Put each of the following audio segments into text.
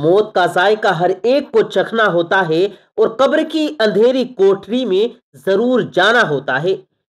मौत का जायका हर एक को चखना होता है और कब्र की अंधेरी कोठरी में जरूर जाना होता है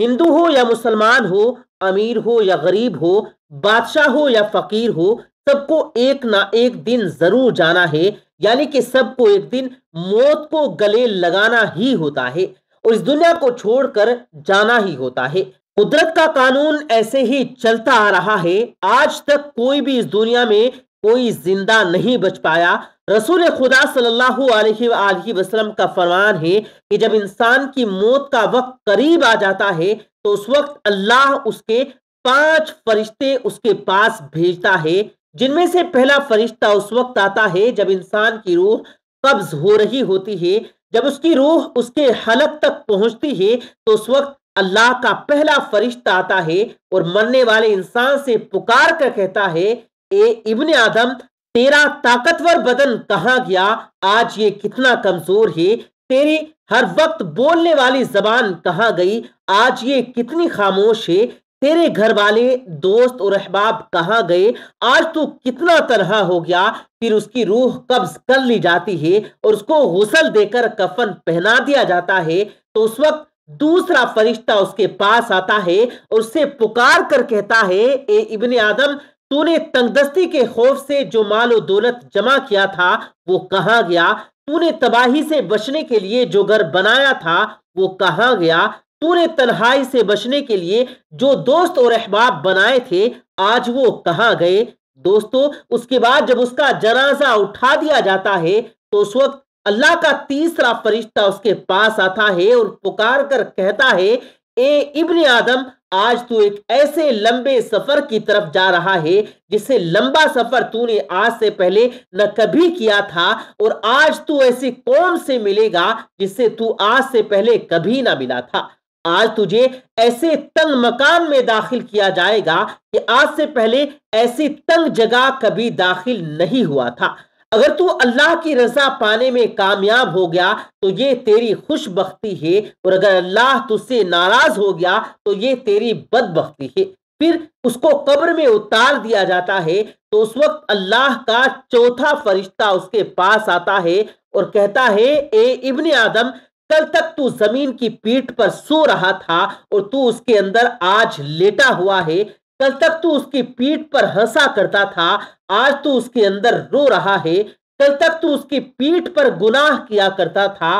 हिंदू हो या मुसलमान हो अमीर हो या गरीब हो बादशाह हो या फकीर हो सबको एक ना एक दिन जरूर जाना है यानी कि सबको एक दिन मौत को गले लगाना ही होता है और इस दुनिया को छोड़कर जाना ही होता है कुदरत का कानून ऐसे ही चलता आ रहा है आज तक कोई भी इस दुनिया में कोई जिंदा नहीं बच पाया रसूल खुदा सल्लल्लाहु अलैहि वसल्लम का फरमान है कि जब इंसान की मौत का वक्त करीब आ जाता है तो उस वक्त अल्लाह उसके पांच फरिश्ते उसके पास भेजता है जिनमें से पहला फरिश्ता उस वक्त आता है जब इंसान की रूह कब्ज हो रही होती है जब उसकी रूह उसके हलक तक पहुंचती है तो उस वक्त अल्लाह का पहला फरिश्ता आता है और मरने वाले इंसान से पुकार कर कहता है ए इब्ने आदम तेरा ताकतवर बदन कहाँ गया आज ये कितना कमजोर है तेरी हर वक्त बोलने वाली जबान कहाँ गई आज ये कितनी खामोश है तेरे घर वाले दोस्त और अहबाब कहाँ गए आज तू कितना तरह हो गया फिर उसकी रूह कब्ज कर ली जाती है और उसको गुसल देकर कफन पहना दिया जाता है तो उस वक्त दूसरा फरिश्ता उसके पास आता है और उससे पुकार कर कहता है ए इब्ने आदम तूने तंगदस्ती के खौफ से जो और दौलत जमा किया था वो कहाँ गया तूने तबाही से बचने के लिए जो घर बनाया था वो कहाँ गया तूने तन्हाई से बचने के लिए जो दोस्त और अहबाब बनाए थे आज वो कहाँ गए दोस्तों उसके बाद जब उसका जनाजा उठा दिया जाता है तो उस वक्त अल्लाह का तीसरा फरिश्ता उसके पास आता है और पुकार कर कहता है ए इब्न आदम आज तू एक ऐसे लंबे सफर की तरफ जा रहा है जिसे लंबा सफर तूने आज से पहले न कभी किया था और आज तू ऐसे कौन से मिलेगा जिससे तू आज से पहले कभी ना मिला था आज तुझे ऐसे तंग मकान में दाखिल किया जाएगा कि आज से पहले ऐसी तंग जगह कभी दाखिल नहीं हुआ था अगर तू अल्लाह की रजा पाने में कामयाब हो गया तो ये तेरी खुशबख्ती है और अगर अल्लाह तुझसे नाराज हो गया तो ये तेरी बदबख्ती है फिर उसको कब्र में उतार दिया जाता है तो उस वक्त अल्लाह का चौथा फरिश्ता उसके पास आता है और कहता है ए इब्न आदम कल तक तू जमीन की पीठ पर सो रहा था और तू उसके अंदर आज लेटा हुआ है कल तक तू उसकी पीठ पर हंसा करता था आज तू उसके अंदर रो रहा है कल तक तू उसकी पीठ पर गुनाह किया करता था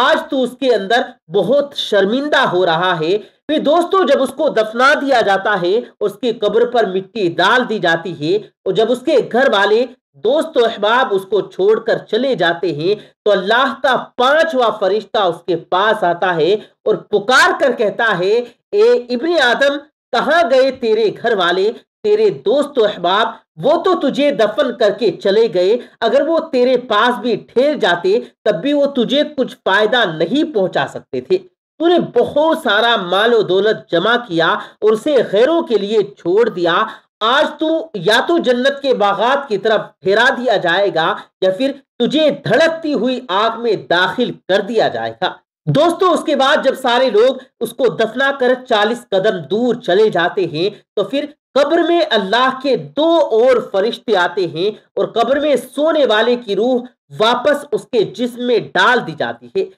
आज तू उसके अंदर बहुत शर्मिंदा हो रहा है फिर दोस्तों जब उसको दफना दिया जाता है उसकी कब्र पर मिट्टी डाल दी जाती है और जब उसके घर वाले दोस्त अहबाब उसको छोड़कर चले जाते हैं तो अल्लाह का पांचवा फरिश्ता उसके पास आता है और पुकार कर कहता है ए इब्ने आदम कहा गए तेरे घर वाले तेरे दोस्त अहबाब वो तो तुझे दफन करके चले गए अगर वो तेरे पास भी ठहर जाते तब भी वो तुझे कुछ फायदा नहीं पहुंचा सकते थे तूने बहुत सारा मालो दौलत जमा किया और उसे गैरों के लिए छोड़ दिया आज तू या तो जन्नत के बागात की तरफ फेरा दिया जाएगा या फिर तुझे धड़कती हुई आग में दाखिल कर दिया जाएगा दोस्तों उसके बाद जब सारे लोग उसको दफना कर चालीस कदम दूर चले जाते हैं तो फिर कब्र में अल्लाह के दो और फरिश्ते आते हैं और कब्र में सोने वाले की रूह वापस उसके जिस्म में डाल दी जाती है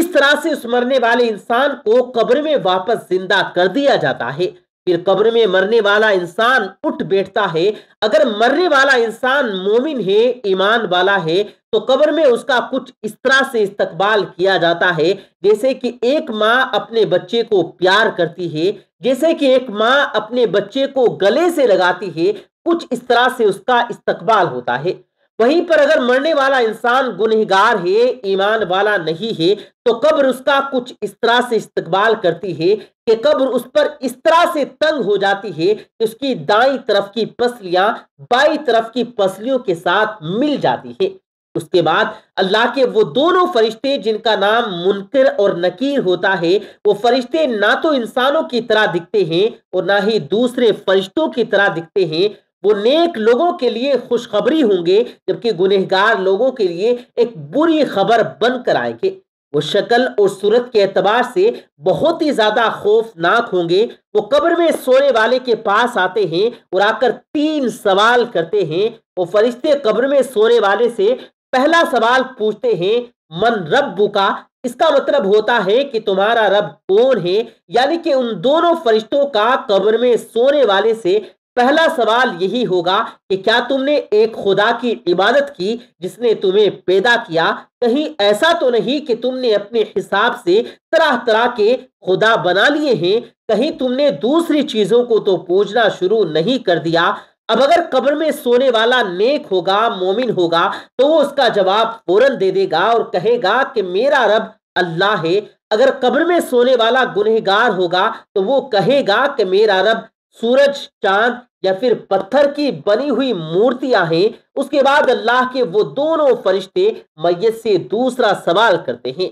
इस तरह से उस मरने वाले इंसान को कब्र में वापस जिंदा कर दिया जाता है फिर कब्र में मरने वाला इंसान उठ बैठता है अगर मरने वाला इंसान मोमिन है ईमान वाला है तो कब्र में उसका कुछ इस तरह से इस्तकबाल किया जाता है जैसे कि एक माँ अपने बच्चे को प्यार करती है जैसे कि एक माँ अपने बच्चे को गले से लगाती है कुछ इस तरह से उसका इस्तकबाल होता है वहीं पर अगर मरने वाला इंसान गुनहगार है ईमान वाला नहीं है तो कब्र उसका कुछ इस तरह से इस्तकबाल करती है कि कब्र उस पर इस तरह से तंग हो जाती है कि उसकी दाई तरफ की पसलियां बाई तरफ की पसलियों के साथ मिल जाती है उसके बाद अल्लाह के वो दोनों फरिश्ते जिनका नाम मुनकर और नकीर होता है वो फरिश्ते ना तो इंसानों की तरह दिखते हैं और ना ही दूसरे फरिश्तों की तरह दिखते हैं वो नेक लोगों के लिए खुशखबरी होंगे जबकि गुनहगार लोगों के लिए एक बुरी खबर बनकर आएंगे वो शक्ल और सूरत के एतबार से बहुत ही ज्यादा खौफनाक होंगे वो कब्र में सोने वाले के पास आते हैं और आकर तीन सवाल करते हैं वो फरिश्ते कब्र में सोने वाले से पहला सवाल पूछते हैं मन रब्बू का इसका मतलब होता है कि तुम्हारा रब कौन है यानी कि उन दोनों फरिश्तों का कब्र में सोने वाले से पहला सवाल यही होगा कि क्या तुमने एक खुदा की इबादत की जिसने तुम्हें पैदा किया कहीं ऐसा तो नहीं कि तुमने अपने हिसाब से तरह तरह के खुदा बना लिए हैं कहीं तुमने दूसरी चीजों को तो पूजना शुरू नहीं कर दिया अब अगर कब्र में सोने वाला नेक होगा मोमिन होगा तो वो उसका जवाब फौरन दे देगा और कहेगा कि मेरा रब अल्लाह है अगर कब्र में सोने वाला गुनहगार होगा तो वो कहेगा कि मेरा रब सूरज चांद या फिर पत्थर की बनी हुई मूर्तियां हैं उसके बाद अल्लाह के वो दोनों फरिश्ते मैयत से दूसरा सवाल करते हैं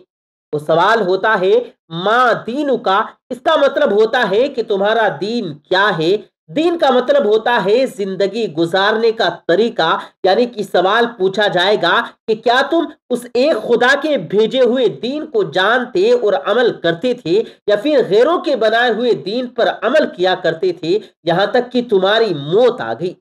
वो सवाल होता है माँ दीनु का इसका मतलब होता है कि तुम्हारा दीन क्या है दीन का मतलब होता है जिंदगी गुजारने का तरीका यानी कि सवाल पूछा जाएगा कि क्या तुम उस एक खुदा के भेजे हुए दीन को जानते और अमल करते थे या फिर गैरों के बनाए हुए दीन पर अमल किया करते थे यहां तक कि तुम्हारी मौत आ गई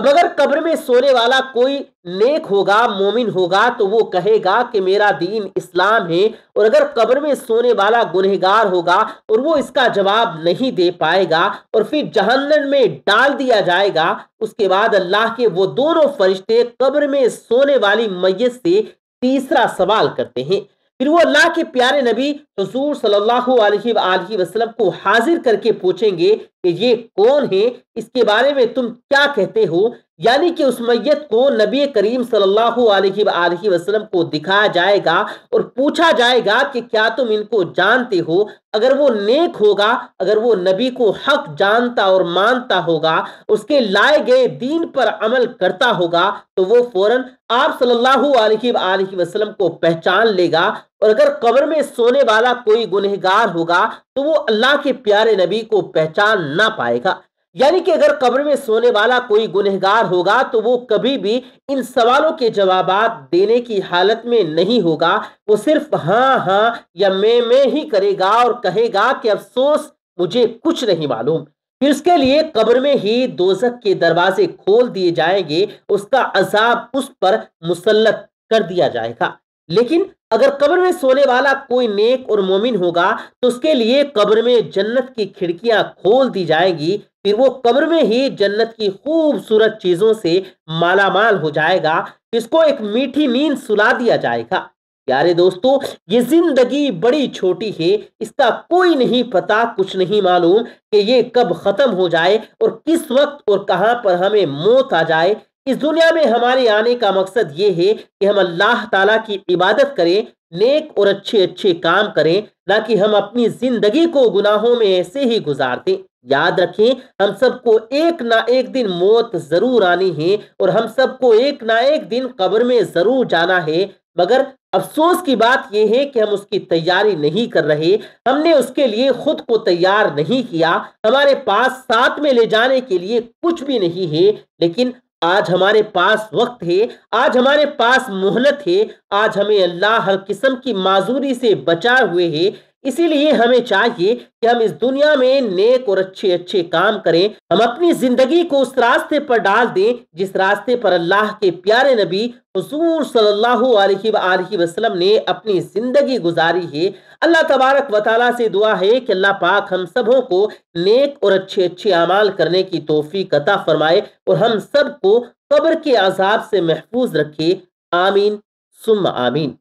अब अगर कब्र में सोने वाला कोई नेक होगा मोमिन होगा तो वो कहेगा कि मेरा दीन इस्लाम है और अगर कब्र में सोने वाला गुनहगार होगा और वो इसका जवाब नहीं दे पाएगा और फिर जहन्नम में डाल दिया जाएगा उसके बाद अल्लाह के वो दोनों फरिश्ते कब्र में सोने वाली मैयत से तीसरा सवाल करते हैं फिर वो अल्लाह के प्यारे नबी हजूर सल्लल्लाहु अलैहि वसल्लम को हाजिर करके पूछेंगे कि ये कौन है इसके बारे में तुम क्या कहते हो यानी कि उस मैयत को नबी करीम सल्लल्लाहु अलैहि वसल्लम को दिखाया जाएगा और पूछा जाएगा कि क्या तुम इनको जानते हो अगर वो नेक होगा अगर वो नबी को हक जानता और मानता होगा उसके लाए गए दीन पर अमल करता होगा तो वो फौरन आप सल्लल्लाहु अलैहि वसल्लम को पहचान लेगा और अगर कब्र में सोने वाला कोई गुनहगार होगा तो वो अल्लाह के प्यारे नबी को पहचान ना पाएगा यानी कि अगर कब्र में सोने वाला कोई गुनहगार होगा तो वो कभी भी इन सवालों के जवाब देने की हालत में नहीं होगा वो सिर्फ हाँ हाँ या मैं मैं ही करेगा और कहेगा कि अफसोस मुझे कुछ नहीं मालूम फिर उसके लिए कब्र में ही दोजक के दरवाजे खोल दिए जाएंगे उसका अजाब उस पर मुसलत कर दिया जाएगा लेकिन अगर कब्र में सोने वाला कोई नेक और मोमिन होगा तो उसके लिए कब्र में जन्नत की खिड़कियां खोल दी जाएंगी फिर वो कब्र में ही जन्नत की खूबसूरत चीजों से मालामाल हो जाएगा इसको एक मीठी नींद सुला दिया जाएगा यारे दोस्तों ये जिंदगी बड़ी छोटी है इसका कोई नहीं पता कुछ नहीं मालूम कि ये कब खत्म हो जाए और किस वक्त और कहां पर हमें मौत आ जाए इस दुनिया में हमारे आने का मकसद ये है कि हम अल्लाह ताला की इबादत करें नेक और अच्छे अच्छे काम करें ना कि हम अपनी जिंदगी को गुनाहों में ऐसे ही गुजार दें याद रखें हम सबको एक ना एक दिन मौत जरूर आनी है और हम सबको एक ना एक दिन कब्र में जरूर जाना है मगर अफसोस की बात यह है कि हम उसकी तैयारी नहीं कर रहे हमने उसके लिए खुद को तैयार नहीं किया हमारे पास साथ में ले जाने के लिए कुछ भी नहीं है लेकिन आज हमारे पास वक्त है आज हमारे पास मोहलत है आज हमें अल्लाह हर किस्म की माजूरी से बचा हुए है इसीलिए हमें चाहिए कि हम इस दुनिया में नेक और अच्छे अच्छे काम करें हम अपनी जिंदगी को उस रास्ते पर डाल दें जिस रास्ते पर अल्लाह के प्यारे नबी हजूर सल्लल्लाहु अलैहि वसल्लम ने अपनी ज़िंदगी गुजारी है अल्लाह तबारक वाली से दुआ है कि अल्लाह पाक हम सबों को नेक और अच्छे अच्छे अमाल करने की तोहफी कता फरमाए और हम सबको कब्र के आज़ाब से महफूज रखे आमीन सुम आमीन